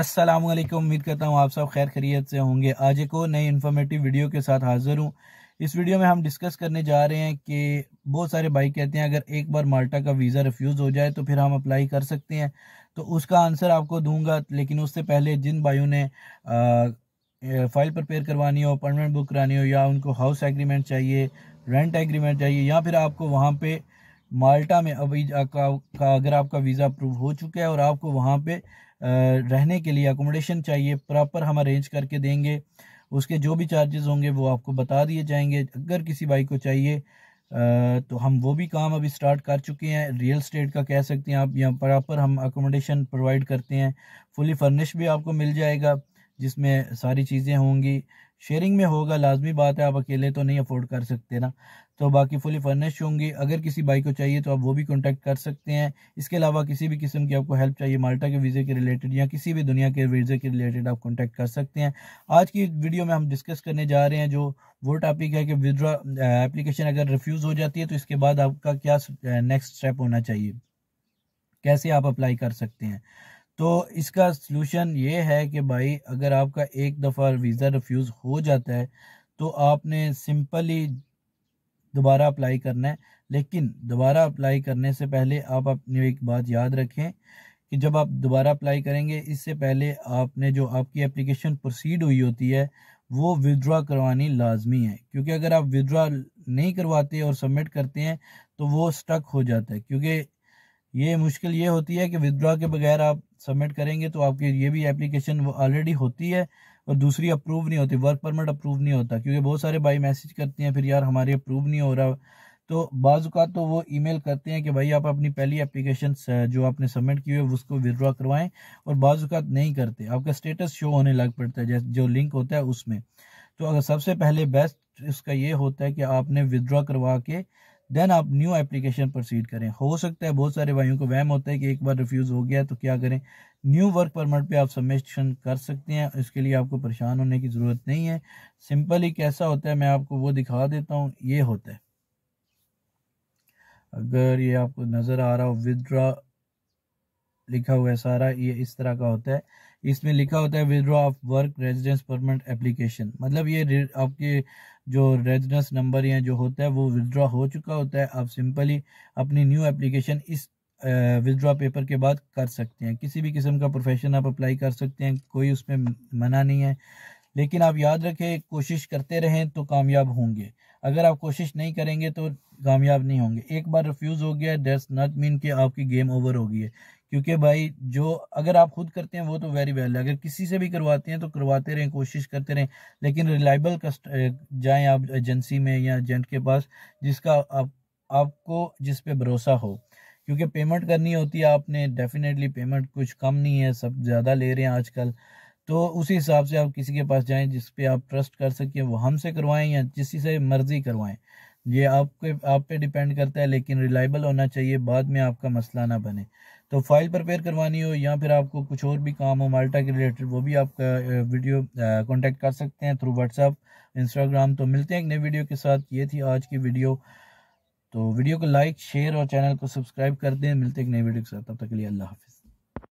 अस्सलाम वालेकुम उम्मीद करता हूँ आप सब खैर खरीत से होंगे आज एक और नई इन्फॉर्मेटिव वीडियो के साथ हाजिर हूँ इस वीडियो में हम डिस्कस करने जा रहे हैं कि बहुत सारे भाई कहते हैं अगर एक बार माल्टा का वीज़ा रिफ्यूज़ हो जाए तो फिर हम अप्लाई कर सकते हैं तो उसका आंसर आपको दूंगा लेकिन उससे पहले जिन भाइयों ने फ़ाइल प्रपेयर करवानी हो अपॉइंटमेंट बुक करानी हो या उनको हाउस एग्रीमेंट चाहिए रेंट एग्रीमेंट चाहिए या फिर आपको वहाँ पर माल्टा में अभी का, का अगर आपका वीज़ा अप्रूव हो चुका है और आपको वहाँ पर रहने के लिए अकोमोडेशन चाहिए प्रॉपर हम अरेंज करके देंगे उसके जो भी चार्जेस होंगे वो आपको बता दिए जाएंगे अगर किसी भाई को चाहिए तो हम वो भी काम अभी स्टार्ट कर चुके हैं रियल स्टेट का कह सकते हैं आप यहाँ प्रॉपर हम अकोमोडेशन प्रोवाइड करते हैं फुली फर्निश भी आपको मिल जाएगा जिसमें सारी चीज़ें होंगी शेयरिंग में होगा लाजमी बात है आप अकेले तो नहीं अफोर्ड कर सकते ना तो बाकी फुली फर्निश होंगी अगर किसी बाइक को चाहिए तो आप वो भी कॉन्टैक्ट कर सकते हैं इसके अलावा किसी भी किस्म की आपको हेल्प चाहिए माल्टा के वीज़े के रिलेटेड या किसी भी दुनिया के वीज़े के रिलेटेड आप कॉन्टैक्ट कर सकते हैं आज की वीडियो में हम डिस्कस करने जा रहे हैं जो वो टॉपिक है कि विदड्रा एप्लीकेशन अगर रिफ्यूज़ हो जाती है तो इसके बाद आपका क्या नेक्स्ट स्टेप होना चाहिए कैसे आप अप्लाई कर सकते हैं तो इसका सलूशन ये है कि भाई अगर आपका एक दफ़ा वीज़ा रिफ्यूज़ हो जाता है तो आपने सिंपली दोबारा अप्लाई करना है लेकिन दोबारा अप्लाई करने से पहले आप अपनी एक बात याद रखें कि जब आप दोबारा अप्लाई करेंगे इससे पहले आपने जो आपकी एप्लीकेशन प्रोसीड हुई होती है वो विदड्रा करवानी लाजमी है क्योंकि अगर आप विदड्रा नहीं करवाते और सबमिट करते हैं तो वो स्टक हो जाता है क्योंकि ये मुश्किल ये होती है कि विदड्रा के बगैर आप सबमिट करेंगे तो आपकी ये भी एप्लीकेशन ऑलरेडी होती है और दूसरी अप्रूव नहीं होती वर्क परमिट अप्रूव नहीं होता क्योंकि बहुत सारे भाई मैसेज करते हैं फिर यार हमारे अप्रूव नहीं हो रहा तो बाजुका तो वो ईमेल करते हैं कि भाई आप अपनी पहली एप्लीकेशन जो आपने सबमिट की है उसको विदड्रॉ करवाएं और बाजुका नहीं करते आपका स्टेटस शो होने लग पड़ता है जैसे जो लिंक होता है उसमें तो अगर सबसे पहले बेस्ट इसका ये होता है कि आपने विदड्रॉ करवा के देन आप न्यू एप्लीकेशन प्रोसीड करें हो सकता है बहुत सारे भाइयों को वहम होता है कि एक बार रिफ्यूज़ हो गया तो क्या करें न्यू वर्क परमिट पे आप सबमिशन कर सकते हैं इसके लिए आपको परेशान होने की ज़रूरत नहीं है सिंपली कैसा होता है मैं आपको वो दिखा देता हूँ ये होता है अगर ये आपको नज़र आ रहा हो विदड्रा लिखा हुआ है सारा ये इस तरह का होता है इसमें लिखा होता है withdraw of work residence permanent application मतलब ये आपके जो रेजिडेंस नंबर या जो होता है वो विदड्रॉ हो चुका होता है आप सिंपली अपनी न्यू एप्लीकेशन इस विदड्रॉ पेपर के बाद कर सकते हैं किसी भी किस्म का प्रोफेशन आप अप्लाई कर सकते हैं कोई उसमें मना नहीं है लेकिन आप याद रखें कोशिश करते रहें तो कामयाब होंगे अगर आप कोशिश नहीं करेंगे तो कामयाब नहीं होंगे एक बार रिफ्यूज़ हो गया डेट्स नॉट मीन कि आपकी गेम ओवर हो गई है क्योंकि भाई जो अगर आप खुद करते हैं वो तो वेरी वेल अगर किसी से भी करवाते हैं तो करवाते रहें कोशिश करते रहें लेकिन रिलायबल कस्ट जाएं आप एजेंसी में या एजेंट के पास जिसका आप आपको जिस पे भरोसा हो क्योंकि पेमेंट करनी होती है आपने डेफिनेटली पेमेंट कुछ कम नहीं है सब ज़्यादा ले रहे हैं आजकल तो उसी हिसाब से आप किसी के पास जाएं जिस पे आप ट्रस्ट कर सकें वो हमसे करवाएं या किसी से मर्जी करवाएं ये आपके आप पे डिपेंड करता है लेकिन रिलायबल होना चाहिए बाद में आपका मसला ना बने तो फाइल प्रपेयर करवानी हो या फिर आपको कुछ और भी काम हो माल्टा के रिलेटेड वो भी आप वीडियो कॉन्टेक्ट कर सकते हैं थ्रू व्हाट्सअप इंस्टाग्राम तो मिलते हैं एक नई वीडियो के साथ ये थी आज की वीडियो तो वीडियो को लाइक शेयर और चैनल को सब्सक्राइब कर दें मिलते हैं एक नई वीडियो के साथ तब तक के लिए अल्लाह हाफिज़